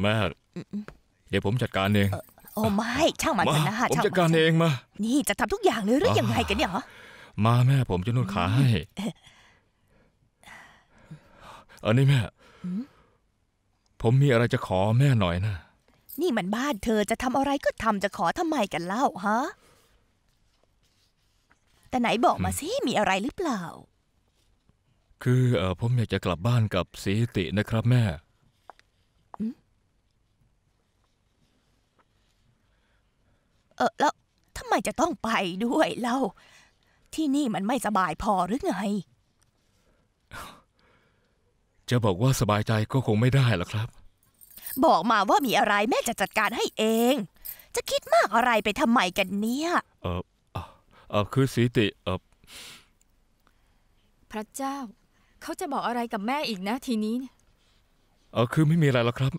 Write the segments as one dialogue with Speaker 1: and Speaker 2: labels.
Speaker 1: แม่เดี๋ยวผมจัดการเอง
Speaker 2: โอ้ไม่ช่างมันเถอะนะผมจัดการเองมา นี่จะทำทุกอย่างเลยหรือยังไงกันเนี่ยหรอ
Speaker 1: มาแม่ผมจะนวดขาให้อันนี้แม่ผมมีอะไรจะขอแม่หน่อยนะ
Speaker 2: นี่มันบ้านเธอจะทำอะไรก็ทำจะขอทำไมกันเล่าฮะแต่ไหนบอกมาสิมีอะไรหรือเปล่า
Speaker 1: คือเออผมอยากจะกลับบ้านกับสีตินะครับแม่
Speaker 2: เออแล้วทำไมจะต้องไปด้วยเล่าที่นี่มันไม่สบายพอหรือไง
Speaker 1: จะบอกว่าสบายใจก็คงไม่ได้หรอกครับ
Speaker 2: บอกมาว่ามีอะไรแม่จะจัดการให้เอง จะคิดมากอะไรไปทำไมกันเนี่
Speaker 3: ย
Speaker 1: เออเออคือสีติเออ
Speaker 3: พระเจ้าเขาจะบอกอะไรกับแม่อีกนะ ทีนี้
Speaker 1: เออคือไม่มีอะไรหรอกครับ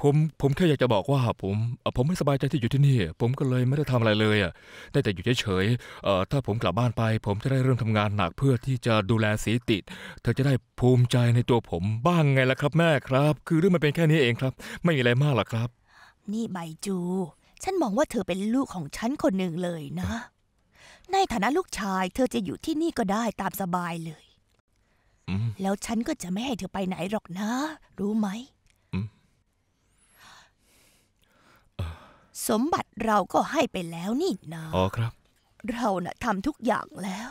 Speaker 1: ผมผมแค่อยากจะบอกว่าผม ผมไม่สบายใจที่อยู่ที่นี่ผมก็เลยไม่ได้ทำอะไรเลยอ่ะ ได้แต่อยู่เฉยๆเอ่อถ้าผมกลับบ้านไป ผมจะได้เริ่มทำงานหนักเพื่อที่จะดูแลสีติดเธอจะได้ภูมิใจในตัวผมบ้างไงล่ะครับแม่ครับ คือเรื่องมันเป็นแค่นี้เองครับ ไม่มีอะไรมากหรอกครับ
Speaker 2: นี่ใบจู ฉันมองว่าเธอเป็นลูกของฉันคนหนึ่งเลยนะ ในฐานะลูกชาย เธอจะอยู่ที่นี่ก็ได้ตามสบายเลยแล้วฉันก็จะไม่ให้เธอไปไหนหรอกนะ รู้ไหมสมบัติเราก็ให้ไปแล้วนี่นาอ๋อครับ เรานะ่ะทำทุกอย่างแล้ว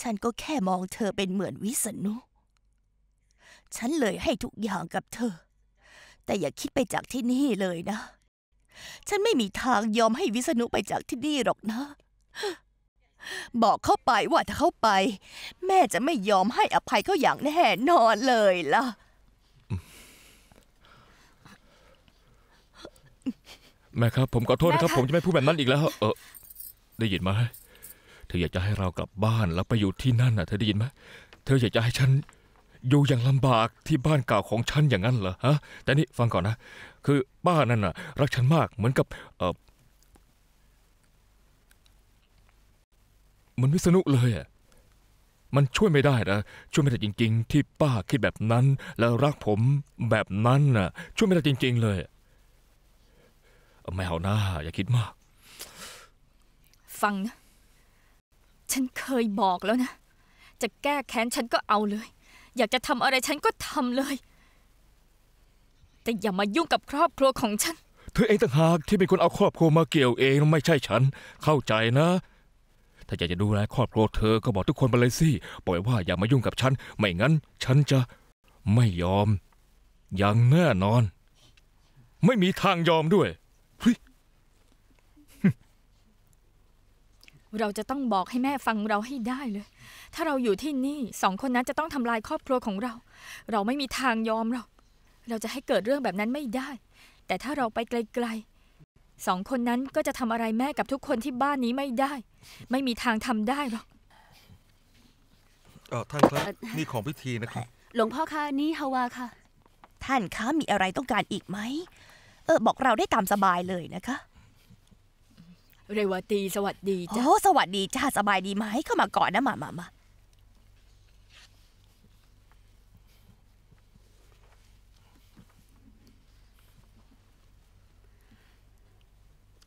Speaker 2: ฉันก็แค่มองเธอเป็นเหมือนวิษณุฉันเลยให้ทุกอย่างกับเธอ แต่อย่าคิดไปจากที่นี่เลยนะ ฉันไม่มีทางยอมให้วิษณุไปจากที่นี่หรอกนะ บอกเข้าไปว่าถ้าเข้าไป แม่จะไม่ยอมให้อภัยเขาอย่างแน่นอนเลยล่ะ
Speaker 1: แม่ครับผมขอโทษนะครับผมจะไม่พูดแบบนั้นอีกแล้ว เออได้ยินไหมเธออยากจะให้เรากลับบ้าน แล้วไปอยู่ที่นั่นน่ะเธอได้ยินไหมเธออยากจะให้ฉันอยู่อย่างลำบากที่บ้านเก่าของฉันอย่างนั้นเหรอฮะแต่นี่ฟังก่อนนะคือบ้านนั่นน่ะ รักฉันมากเหมือนกับ เออมันวิษณุเลยอ่ะมันช่วยไม่ได้นะช่วยไม่ได้จริงๆ ที่ป้าคิดแบบนั้น แล้วรักผมแบบนั้นน่ะ ช่วยไม่ได้จริง ๆ เลยไม่เอาหน้า อย่าคิดมาก
Speaker 3: ฟังนะฉันเคยบอกแล้วนะ จะแก้แค้นฉันก็เอาเลย อยากจะทำอะไรฉันก็ทำเลย แต่อย่ามายุ่งกับครอบครัวของฉัน เธอ
Speaker 1: เองต่างหากที่เป็นคนเอาครอบครัวมาเกี่ยวเองไม่ใช่ฉัน เข้าใจนะถ้าอยากจะดูแลครอบครัวเธอก็บอกทุกคนไปเลยสิบอกว่า อย่ามายุ่งกับฉันไม่งั้น ฉันจะไม่ยอม อย่างแน่นอน ไม่มีทางยอมด้วย
Speaker 3: เราจะต้องบอกให้แม่ฟังเราให้ได้เลย ถ้าเราอยู่ที่นี่สองคนนั้นจะต้องทำลายครอบครัวของเรา เราไม่มีทางยอมหรอกเราจะให้เกิดเรื่องแบบนั้นไม่ได้ แต่ถ้าเราไปไกลๆสองคนนั้นก็จะทำอะไรแม่กับทุกคนที่บ้านนี้ไม่ได้ ไม่มีทางทำได้หรอก
Speaker 4: เออท่านครับนี่ของพิธีนะครับ
Speaker 3: หลวงพ่อ
Speaker 2: คะนี่ฮาวาค่ะ ท่านคะมีอะไรต้องการอีกไหม เออ บอกเราได้ตามสบายเลยนะคะเรวตีสวัสดีจ้ะโอ้สวัสดี จ้าสบายดีไหมเข้ามาก่อนนะมามามา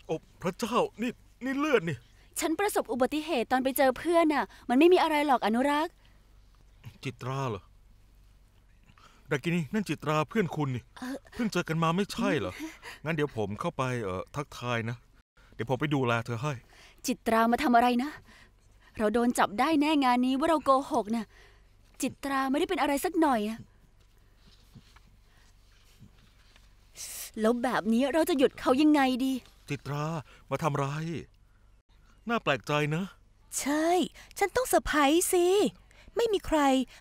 Speaker 4: โอ้พระเจ้า นี่นี่เลือดนี่
Speaker 5: ฉันประสบอุบัติเหตุตอนไปเจอเพื่อนน่ะมันไม่มีอะไรหรอกอนุรักษ์
Speaker 4: จิตราเหรอด่กินี่นั่นจิตราเพื่อนคุณนี่เพิ่งเจอกันมาไม่ใช่เหรอ งั้นเดี๋ยวผมเข้าไปเอ่อทักทายนะเดี๋ยวผมไปดูแลเธอให้
Speaker 5: จิตรามาทำอะไรนะ เราโดนจับได้แน่งานนี้ว่าเราโกหกนะ่ะ จิตราไม่ได้เป็นอะไรสักหน่อยอะแล้วแบบนี้เราจะหยุดเขายังไงดี
Speaker 4: จิตรามาทำไร น่าแปลกใจนะ
Speaker 2: ใช่ ฉันต้องเซอร์ไพรส์สิ ไม่มีใคร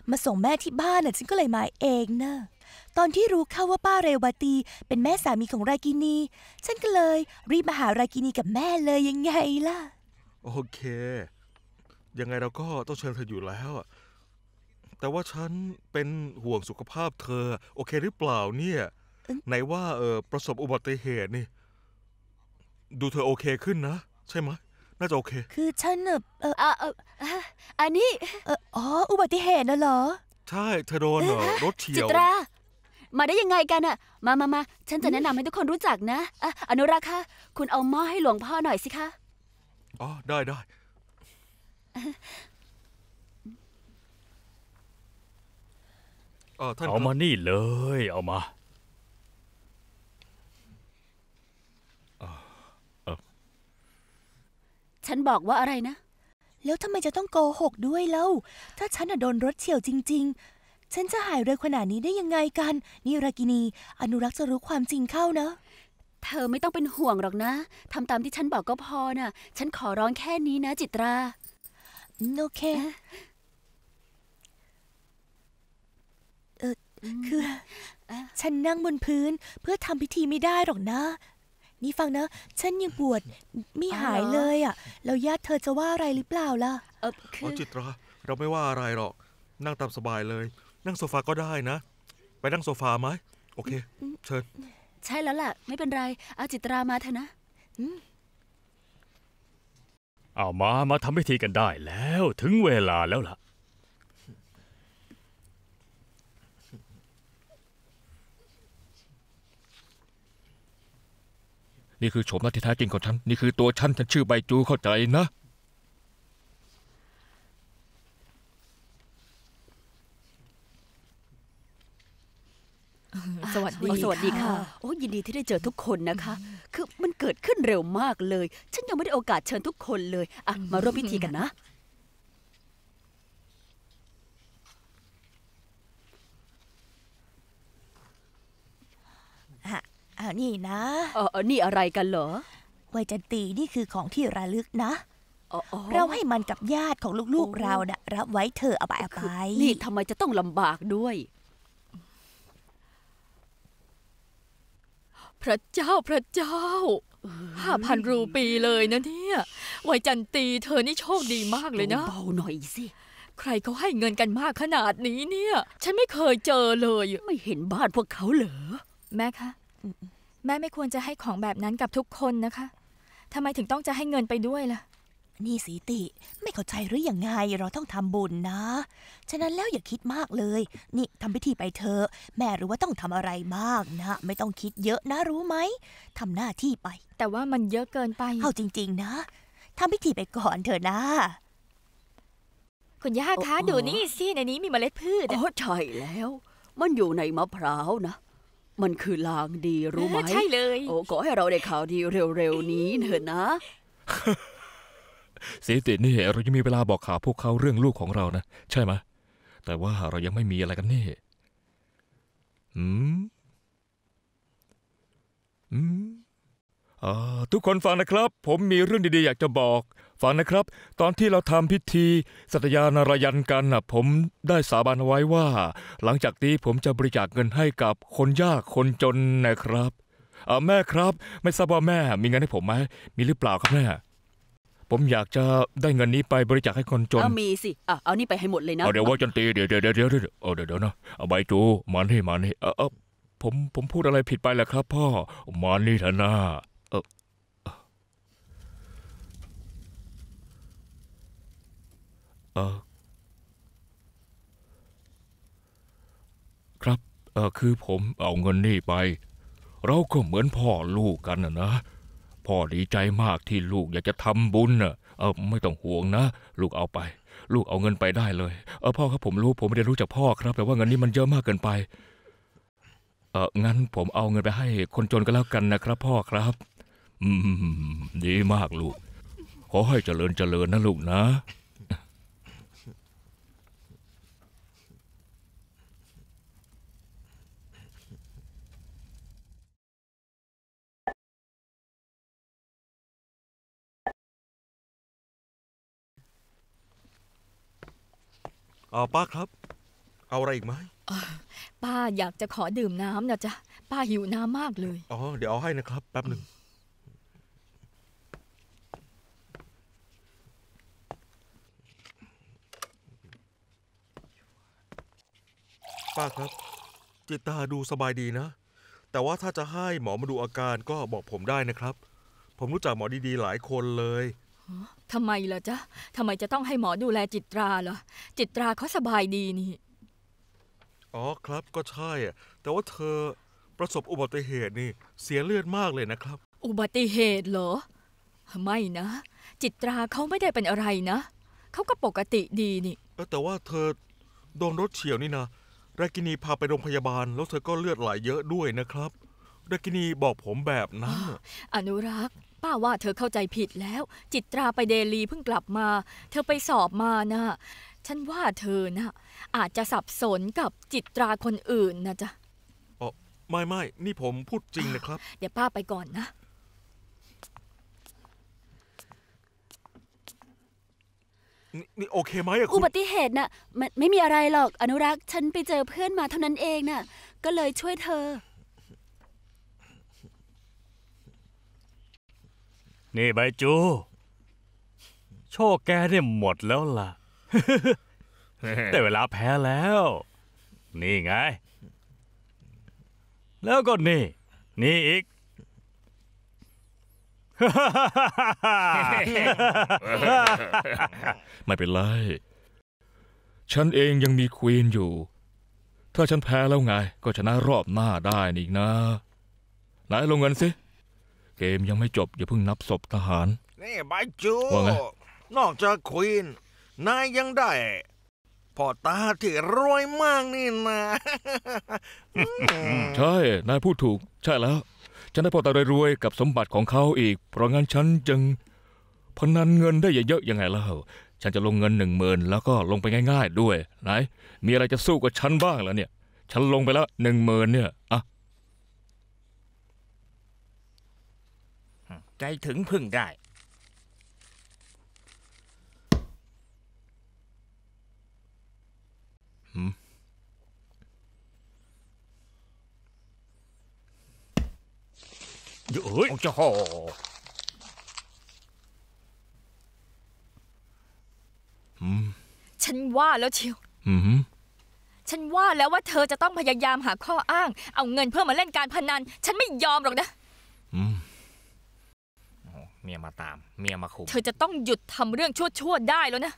Speaker 2: มาส่งแม่ที่บ้านน่ะฉันก็เลยมาเองนะตอนที่รู้เข้าว่าป้าเรวตี เป็นแม่สามีของรากินี ฉันก็เลยรีบมาหารากินีกับแม่เลยยังไงล่ะ
Speaker 4: โอเคยังไงเราก็ต้องเชิญเธออยู่แล้วแต่ว่าฉันเป็นห่วงสุขภาพเธอ โอเคหรือเปล่าเนี่ยไหนว่าเออประสบอุบัติเหตุนี่ ดูเธอโอเคขึ้นนะใช่ไหมน่าจะโอเค ค
Speaker 2: ือฉันเออเออ
Speaker 5: เออ อันนี้อ๋ออุบัติเหตุนะเหรอ
Speaker 4: ใช่เธอโดนรถเฉียวจิตร
Speaker 5: ามาได้ยังไงกันอะมามามา ฉันจะแนะนำให้ทุกคนรู้จักนะอะอนุรักษ์คะ คุณเอาหม้อให้หลวงพ่อหน่อยสิคะ
Speaker 4: อ๋อ ได้ได้
Speaker 1: เอาเอามานี่เลย เอามา
Speaker 5: ฉันบอกว่าอะไรนะ
Speaker 2: แล้วทำไมจะต้องโกหกด้วยเล่า ถ้าฉันอะโดนรถเฉี่ยวจริงฉันจะหายเร็ว
Speaker 5: ขนาดนี้ได้ยังไงกัน นี่รากินี อนุรักษ์จะรู้ความจริงเข้านะ เธอไม่ต้องเป็นห่วงหรอกนะ ทำตามที่ฉันบอกก็พอนะ่ะ ฉันขอร้องแค่นี้นะ จิตรา โอเค
Speaker 2: เออคือฉันนั่งบนพื้นเพื่อทำพิธีไม่ได้หรอกนะ นี่ฟังนะ ฉันยังปวดไม่หายเลยอ่ะ แล้วญาติเธอจะว่าอะไรหรือเปล่าล
Speaker 5: ่ะเออคือจิ
Speaker 4: ตราเราไม่ว่าอะไรหรอกนั่งตามสบายเลยนั่งโซฟาก็ได้นะ ไปนั่งโซฟาไหม โอเค เชิญ
Speaker 5: ใช่แล้วล่ะ ไม่เป็นไร เอาจิตรามาเถอะนะ
Speaker 1: เอามา มาทำพิธีกันได้แล้ว ถึงเวลาแล้วล่ะ นี่คือโฉมหน้าที่แท้จริงของฉัน นี่คือตัวฉัน ฉันชื่อใบจูเข้าใจนะ
Speaker 5: สวัสดีสวัสดีค่ะโอ้ยินดีที่ได้เจอทุกคนนะคะ คือมันเกิดขึ้นเร็วมากเลย ฉันยังไม่ได้โอกาสเชิญทุกคนเลยอ่ะมาร่วมพิธีกันนะ
Speaker 2: อ่านี่นะเออนี่อะไรกันเหรอ ไวจันตีนี่คือของที่ระลึกนะเราให้มันกับญาติของลูกๆเรานะรับไว้เธอเอาไปเอาไปนี่ทำไมจะต้องลำบากด้วย
Speaker 3: พระเจ้าพระเจ้าห้าพันรูปีเลยนะเนี่ยวัยจันตีเธอนี่โชคดีมากเลยนะ เบาหน่อยสิใครเขาให้เงินกันมากขนาดนี้เนี่ย ฉันไม่เคยเจอเลย ไม่เห็นบ้านพวกเขาเหรอ แม่คะแม่ไม่ควรจะให้ของแบบนั้นกับทุกคนนะคะทำไมถึงต้องจะให้เงินไปด้วยล่ะนี่สีติ ไม่เข
Speaker 2: ้าใจหรืออยังไงเราต้องทำบุญนะฉะนั้นแล้วอย่าคิดมากเลย นี่ทำพิธีไปเถอะแม่รู้ว่าต้องทำอะไรมากนะไม่ต้องคิดเยอะนะ รู้ไหมทำหน้าที่ไป แต่ว่ามันเยอะเกินไปเอาจริง ๆนะทำพิธีไปก่อนเถอะนะ
Speaker 5: คุณย่าคะดู
Speaker 3: นี่สิในนี้มีเมล็ดพืชอ๋อใช่แล้ว
Speaker 5: มันอยู่ในมะพร้าวนะ มันคือลางดีรู้ไหมใช่เลย โอ้ขอให้เราได้ข่าวดีเร็วๆนี้เถอะนะ
Speaker 1: สิตินี่เรายังมีเวลาบอกข่าวพวกเขาเรื่องลูกของเรานะ ใช่ไหมแต่ว่าเรายังไม่มีอะไรกันนี่อืมอืมอ่าทุกคนฟังนะครับ ผมมีเรื่องดีๆ อยากจะบอกฟังนะครับ ตอนที่เราทำพิธีสัตยานารยันกันนะผมได้สาบานไว้ว่า หลังจากนี้ผมจะบริจาคเงินให้กับคนยากคนจนนะครับอ่าแม่ครับ ไม่ทราบว่าแม่ มีเงินให้ผมไหมมีหรือเปล่า ครับแม่ผมอยากจะได้เงินนี้ไปบริจาคให้คนจนมี
Speaker 5: สิอ่ะเอานี่ไปให้หมดเลยนะเดี๋ยวว่า
Speaker 1: จันตี เดี๋ยวเดี๋ยวเดี๋ยวเดี๋ยวเดี๋ยวเดี๋ยวนะเอาใบจูมานี่ มานี่เออผมผมพูดอะไรผิดไปแหรอครับ พ่อ มานี่เถอะนะเออครับเออคือผมเอาเงินนี่ไป เราก็เหมือนพ่อลูกกันนะนะพ่อดีใจมากที่ลูกอยากจะทำบุญน่ะ เออไม่ต้องห่วงนะ ลูกเอาไป ลูกเอาเงินไปได้เลย เออพ่อครับผมรู้ผมไม่ได้รู้จากพ่อครับ แต่ว่าเงินนี้มันเยอะมากเกินไป เอองั้น ผมเอาเงินไปให้คนจนก็แล้วกันนะครับ พ่อครับ อืมดีมากลูก ขอให้เจริญเจริญนะลูกนะ
Speaker 4: อาป้าครับ เอาอะไรอีกไหม
Speaker 3: ป้าอยากจะขอดื่มน้ำนะจ๊ะป้าหิวน้ำมากเลย
Speaker 4: อ๋อ เดี๋ยวเอาให้นะครับ แป๊บหนึ่ง ป้าครับจิตตาดูสบายดีนะ แต่ว่าถ้าจะให้หมอมาดูอาการก็บอกผมได้นะครับ ผมรู้จักหมอดีๆหลายคนเลย
Speaker 3: ทำไมล่ะจ๊ะทำไมจะต้องให้หมอดูแลจิตราล่ะ จิตราเขาสบายดีนี่
Speaker 4: อ๋อครับก็ใช่อะแต่ว่าเธอประสบอุบัติเหตุนี่ เสียเลือดมากเลยนะครับ
Speaker 3: อุบัติเหตุเหรอไม่นะจิตราเขาไม่ได้เป็นอะไรนะเขาก็ปกติดีนี่
Speaker 4: แต่ว่าเธอโดนรถเฉียวนี่นะรากินีพาไปโรงพยาบาลแล้วเธอก็เลือดไหลเยอะด้วยนะครับรกินีบอกผมแบบนั้น
Speaker 3: อนุรักษ์ป้าว่าเธอเข้าใจผิดแล้ว จิตราไปเดลีเพิ่งกลับมา เธอไปสอบมานะฉันว่าเธอนะอาจจะสับสนกับจิตราคนอื่นนะจ๊ะ
Speaker 4: อ๋อไม่ไม่นี่ผมพูดจริงนะครับ
Speaker 3: เดี๋ยวป้าไปก่อนนะ
Speaker 4: นนี่โอเคไหมอะคุณอุบ
Speaker 5: ัติเหตุนะ่ะ มันไม่มีอะไรหรอกอนุรักษ์ฉันไปเจอเพื่อนมาเท่านั้นเองนะ่ะ ก็เลยช่วยเธอ
Speaker 1: นี่ใบจู โชคแกได้หมดแล้วล่ะ แต่เวลาแพ้แล้ว นี่ไง แล้วก็นี่ นี่อีก ไม่เป็นไรฉันเองยังมีควีนอยู่ ถ้าฉันแพ้แล้วไง ก็ชนะรอบหน้าได้นี่นะไหนลงเงินสิเกมยังไม่จบ อย่าเพิ่งนับศพทหาร
Speaker 4: นี่บจูไงนอกจากควีนนายยังได้พ่อตาที่รวยมากนี่นะใช
Speaker 1: ่นายพูดถูก ใช่แล้ว ฉันได้พ่อตารวยกับสมบัติของเขาอีก เพราะงั้นฉันจึงพนันเงินได้เยอะๆยังไงเล่า ฉันจะลงเงินหนึ่งหมื่นแล้วก็ลงไปง่าย ๆ ด้วยไหนมีอะไรจะสู้กับฉันบ้างแล้วเนี่ย ฉันลงไปแล้วหนึ่งหมื่นเนี่ยอ่ะใจถึงพึ่งได้เฮ้ยโอ้โหฉันว่าแล้วเชียว ฉันว
Speaker 3: ่าแล้วว่าเธอจะต้องพยายามหาข้ออ้าง เอาเงินเพื่อมาเล่นการพนัน ฉันไม่ยอมหรอกนะอืม
Speaker 1: เมียมาตาม เมียมาคุม เธ
Speaker 3: อจะต้องหยุดทำเรื่องชั่วๆ ได้แล้วนะ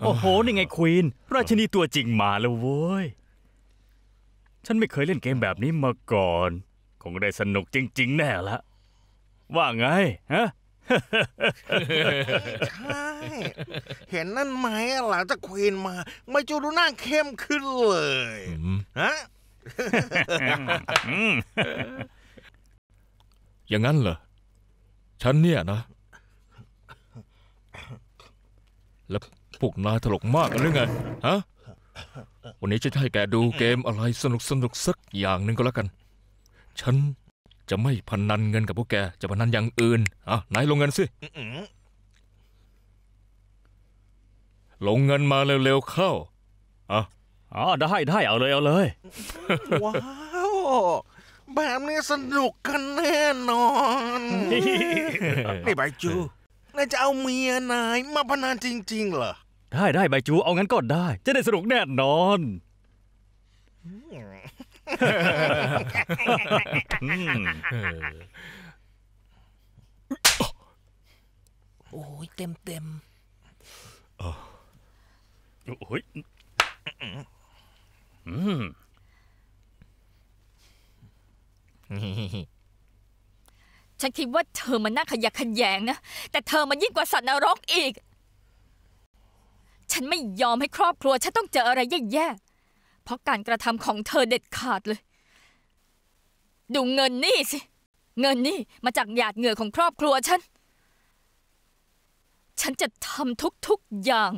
Speaker 1: โอ้โห นี่ไงควีน ราชินีตัวจริงมาแล้วเว้ย ฉันไม่เคยเล่นเกมแบบนี้มาก่อน คงได้สนุกจริงๆ แน่ละ ว่าไง ฮะ ใช่
Speaker 4: เห็นนั่นไหมหลังจากควีนมา ไม่จูดูหน้าเข้มขึ้นเลย ฮะ
Speaker 1: อย่างนั้นเหรอฉันเนี่ยนะ แล้วพวกนายตลกมากกันหรือไง ฮะ วันนี้จะให้แกดูเกมอะไรสนุกสนุกสักอย่างหนึ่งก็แล้วกัน ฉันจะไม่พนันเงินกับพวกแก จะพนันอย่างอื่น อ่ะ นายลงเงินสิลงเงินมาเร็วๆเข้า อ่ะอ๋อได้ได้เอาเลยเอาเลย ว้า
Speaker 4: วแบบนี้สนุกกันแน่นอน นี่ใบจูนายจะเอาเมียนายมาพนันจริงๆเหรอ
Speaker 1: ได้ได้ใบจูเอางั้นก็ได้ จะได้สนุกแน่นอน โอ้ยเต็มเต็มโอ้ยอืม
Speaker 3: ฉันคิดว่าเธอมันน่าขยะขยงนะ แต่เธอมันยิ่งกว่าสัตว์นรกอีก ฉันไม่ยอมให้ครอบครัวฉันต้องเจออะไรแย่ๆ เพราะการกระทำของเธอเด็ดขาดเลย ดูเงินนี่สิ เงินนี่มาจากหยาดเหงื่อของครอบครัว ฉัน ฉันจะทำทุกๆ อย่าง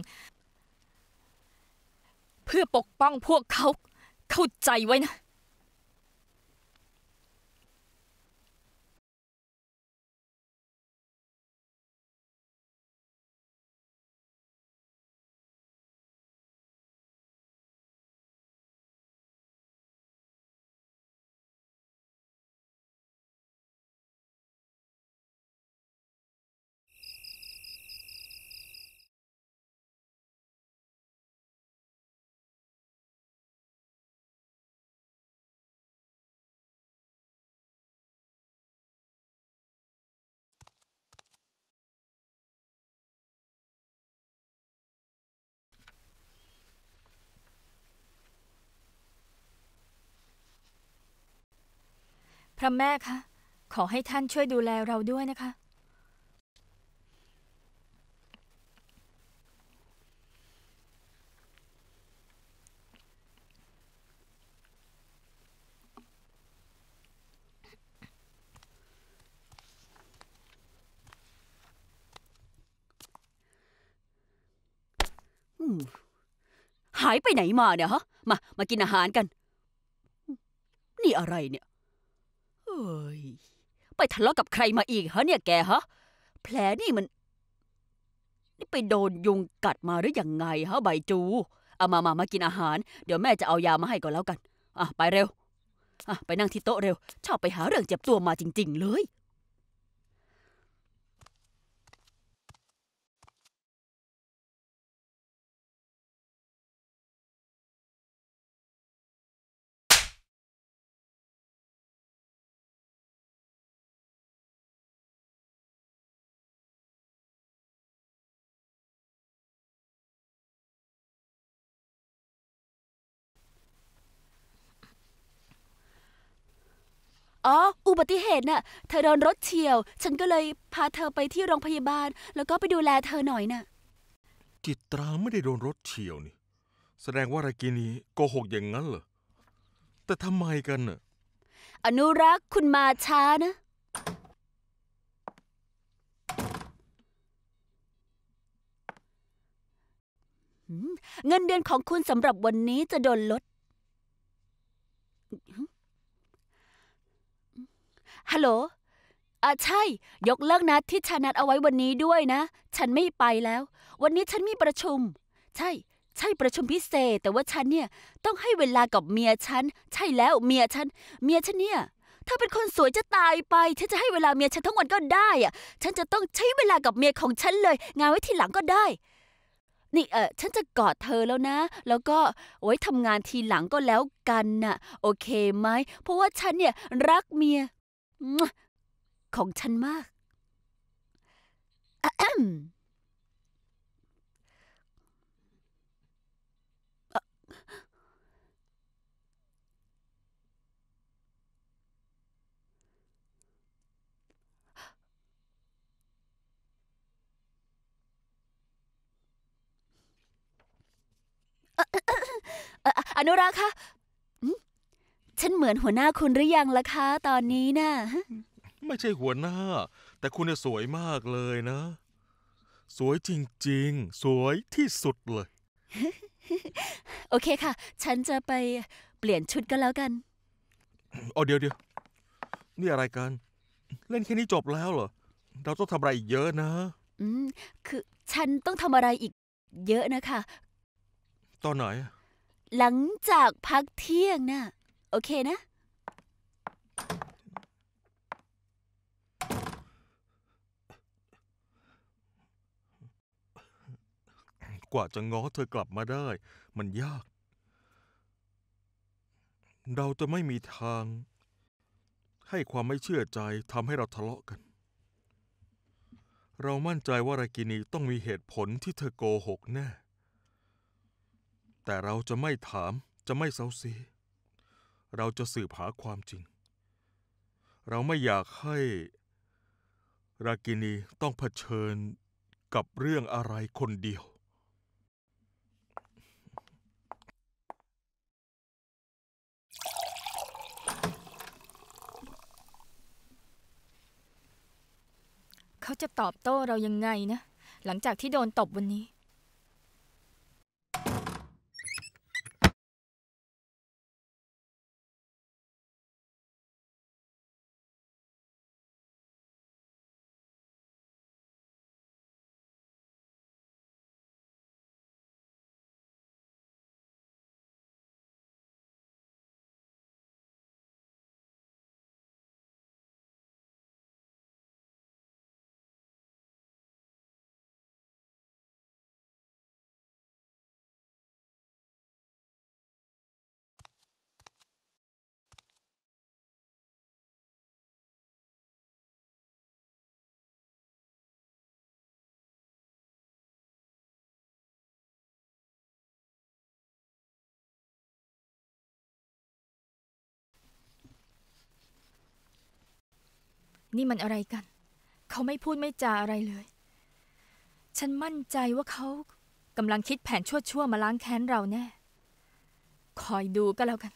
Speaker 3: เพื่อปกป้องพวกเขาเข้าใจไว้นะพระแม่คะขอให้ท่านช่วยดูแลเราด้วยนะคะ
Speaker 5: หายไปไหนมาเนี่ยฮะมามากินอาหารกัน นี่อะไรเนี่ยย ไปทะเลาะกับใครมาอีกฮะเนี่ยแกฮะแผลนี่มัน นี่ไปโดนยุงกัดมาหรืออยังไงฮะใบจูเอามามามากินอาหาร เดี๋ยวแม่จะเอายามาให้ก่อนแล้วกัน อ่ะ ไปเร็วอ่ะไปนั่งที่โต๊ะเร็ว ชอบไปหาเรื่องเจ็บตัวมาจริง ๆ เลยอ๋อ อุบัติเหตุน่ะ เธอโดนรถเฉียว ฉันก็เลยพาเธอไปที่โรงพยาบาล แล้วก็ไปดูแลเธอหน่อยน่ะ
Speaker 4: จิตราไม่ได้โดนรถเฉียวนี่ แสดงว่ารากินีโกหกอย่างนั้นเหรอ แต่ทำไมกันน่ะ
Speaker 5: อนุรักษ์คุณมาช้านะ เงินเดือนของคุณสำหรับวันนี้จะโดนลดฮัลโหลอ่าใช่ ยกเลิกนัดที่ฉันนัดเอาไว้วันนี้ด้วยนะ ฉันไม่ไปแล้ว วันนี้ฉันมีประชุม ใช่ ใช่ประชุมพิเศษแต่ว่าฉันเนี่ยต้องให้เวลากับเมียฉัน ใช่แล้วเมียฉัน เมียฉันเนี่ย ถ้าเป็นคนสวยจะตายไป ฉันจะให้เวลาเมียฉันทั้งวันก็ได้อะฉันจะต้องใช้เวลากับเมียของฉันเลย งานไว้ทีหลังก็ได้ นี่เออฉันจะกอดเธอแล้วนะ แล้วก็ไว้ทำงานทีหลังก็แล้วกันน่ะ โอเคไหมเพราะว่าฉันเนี่ยรักเมียของฉันมากอนุราคะฉันเหมือนหัวหน้าคุณหรือยังล่ะคะ ตอนนี้นะ่ะ
Speaker 4: ไม่ใช่หัวหน้า แต่คุณสวยมากเลยนะ สวยจริงๆ สวยที่สุดเลย
Speaker 5: โอเคค่ะ ฉันจะไปเปลี่ยนชุดก็แล้วกัน
Speaker 4: อ๋อเดี๋ยวเดี๋ยวนี่อะไรกัน เล่นแค่นี้จบแล้วเหรอเราต้องทำอะไรอีกเยอะนะ
Speaker 5: อืมคือฉันต้องทำอะไรอีกเยอะนะคะ ตอนไหน หลังจากพักเที่ยงน่ะโอเคนะ
Speaker 4: กว่าจะง้อเธอกลับมาได้ มันยาก เราจะไม่มีทาง ให้ความไม่เชื่อใจทำให้เราทะเลาะกัน เรามั่นใจว่ารากินีต้องมีเหตุผลที่เธอโกหกแน่แต่เราจะไม่ถามจะไม่เซาซีเราจะสืบหาความจริง เราไม่อยากให้รากินีต้องเผชิญกับเรื่องอะไรคนเดียว
Speaker 3: เขาจะตอบโต้เรายังไงนะ หลังจากที่โดนตบวันนี้นี่มันอะไรกัน เขาไม่พูดไม่จาอะไรเลย ฉันมั่นใจว่าเขากำลังคิดแผนชั่ว ๆ มาล้างแค้นเราแน่ คอยดูก็แล้วกัน